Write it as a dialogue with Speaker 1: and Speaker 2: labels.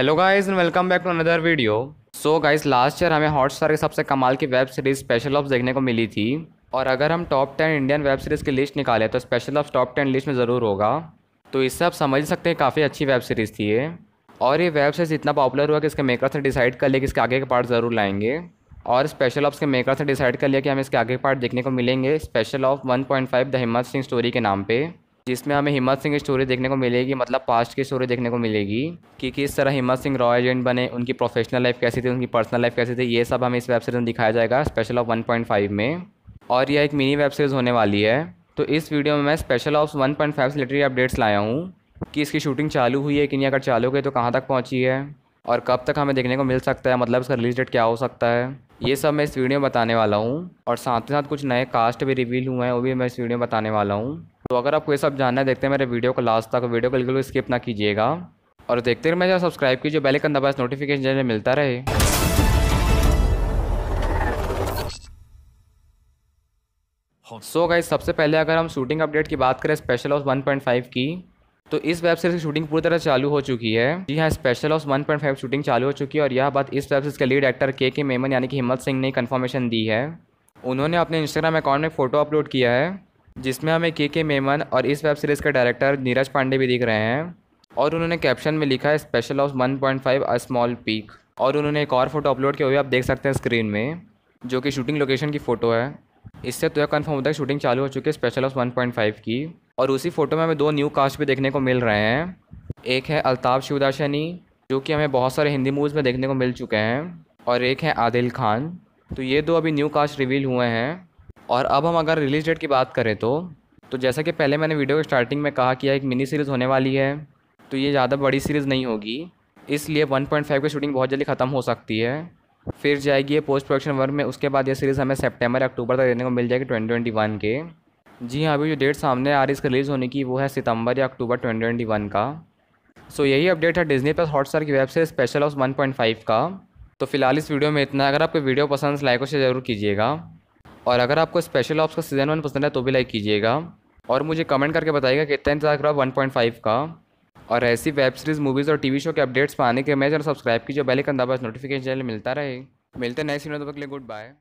Speaker 1: hello guys and welcome back to another video so guys last year हमें Hotstar की सबसे कमाल की वेब सीरीज़ स्पेशल ऑफ देखने को मिली थी और अगर हम top ten Indian web series की लिस्ट निकाले तो special ops top ten list में ज़रूर होगा तो इससे आप समझ सकते हैं काफ़ी अच्छी वेब सीरीज़ थी ये और ये वेब सीरीज़ इतना पॉपुलर हुआ कि इसके मेकर्स ने डिसाइड कर लिया कि इसके आगे के पार्ट ज़रूर लाएंगे और स्पेशल ऑफ्स के मेकर्स ने डिसाइड कर लिया कि हमें इसके आगे के पार्ट देखने को मिलेंगे स्पेशल ऑफ फाइव द हिम्मत सिंह स्टोरी के नाम पर जिसमें हमें हिम्मत सिंह की स्टोरी देखने को मिलेगी मतलब पास्ट की स्टोरी देखने को मिलेगी कि किस तरह हिम्मत सिंह रॉय एजेंट बने उनकी प्रोफेशनल लाइफ कैसी थी उनकी पर्सनल लाइफ कैसी थी ये सब हमें इस वेब सीरीज में दिखाया जाएगा स्पेशल ऑफ फाइव में और यह एक मिनी वेब सीरीज़ होने वाली है तो इस वीडियो में मैं स्पेशल ऑफ वन फाइव से रिलेटेड अपडेट्स लाया हूँ कि इसकी शूटिंग चालू हुई है कि नहीं अगर चालू हुई तो कहाँ तक पहुँची है और कब तक हमें देखने को मिल सकता है मतलब इसका रिलीज डेट क्या हो सकता है ये सब मैं इस वीडियो में बताने वाला हूँ और साथ ही साथ कुछ नए कास्ट भी रिवील हुए हैं वो भी मैं इस वीडियो में बताने वाला हूँ तो अगर आपको ये सब जानना है देखते हैं मेरे वीडियो को लास्ट तक वीडियो को बिल्कुल स्किप ना कीजिएगा और देखते हैं मेरा सब्सक्राइब कीजिए बेल आइकन दबाए नोटिफिकेशन जैसे मिलता रहे सो गाइज सबसे पहले अगर हम शूटिंग अपडेट की बात करें स्पेशल हाउस 1.5 की तो इस वेब सीरीज की शूटिंग पूरी तरह चालू हो चुकी है जी हाँ स्पेशल हाउस 1.5 शूटिंग चालू हो चुकी है और यह बात इस वेब सीरीज के lead actor K K Memon यानी कि हिम्मत सिंह ने कंफर्मेशन दी है उन्होंने अपने इंस्टाग्राम अकाउंट में फ़ोटो अपलोड किया है जिसमें हमें के के मेमन और इस वेब सीरीज़ के डायरेक्टर नीरज पांडे भी दिख रहे हैं और उन्होंने कैप्शन में लिखा है special ops one point five a small peek और उन्होंने एक और फोटो अपलोड किया हुआ आप देख सकते हैं स्क्रीन में जो कि शूटिंग लोकेशन की फ़ोटो है इससे तो यह कन्फर्म होता है शूटिंग चालू हो चुकी है special ops one point five की और उसी फ़ोटो में हमें दो न्यू कास्ट भी देखने को मिल रहे हैं एक है अल्ताफ शिवदाशनी जो कि हमें बहुत सारे हिंदी मूवीज़ में देखने को मिल चुके हैं और एक है आदिल खान तो ये दो अभी न्यू कास्ट रिवील हुए हैं और अब हम अगर रिलीज डेट की बात करें तो तो जैसा कि पहले मैंने वीडियो के स्टार्टिंग में कहा कि यह एक मिनी सीरीज़ होने वाली है तो ये ज़्यादा बड़ी सीरीज़ नहीं होगी इसलिए 1.5 की शूटिंग बहुत जल्दी ख़त्म हो सकती है फिर जाएगी ये पोस्ट प्रोडक्शन वर्क में उसके बाद ये सीरीज़ हमें सेप्टेम्बर अक्टूबर तक देने को मिल जाएगी वन के जी हाँ अभी जो डेट सामने आ रही है इसका रिलीज़ होने की वो है सितंबर या अक्टूबर वन का सो यही अपडेट है डिजनी प्लस हॉटस्टार की web series special ops five का तो फिलहाल इस वीडियो में इतना अगर आपको वीडियो पसंद लाइक और शेयर जरूर कीजिएगा और अगर आपको स्पेशल ऑप्स का सीज़न वन पसंद है तो भी लाइक कीजिएगा और मुझे कमेंट करके बताइएगा कितना इंतजार करो वन पॉइंट फाइव का और ऐसी वेब सीरीज़ मूवीज़ और टीवी शो के अपडेट्स पाने के मैं मेरे चैनल सब्सक्राइब कीजिए बेल आइकन अंदाज नोटिफिकेशन मिलता रहे मिलते हैं नए सीनों तक लिए गुड बाय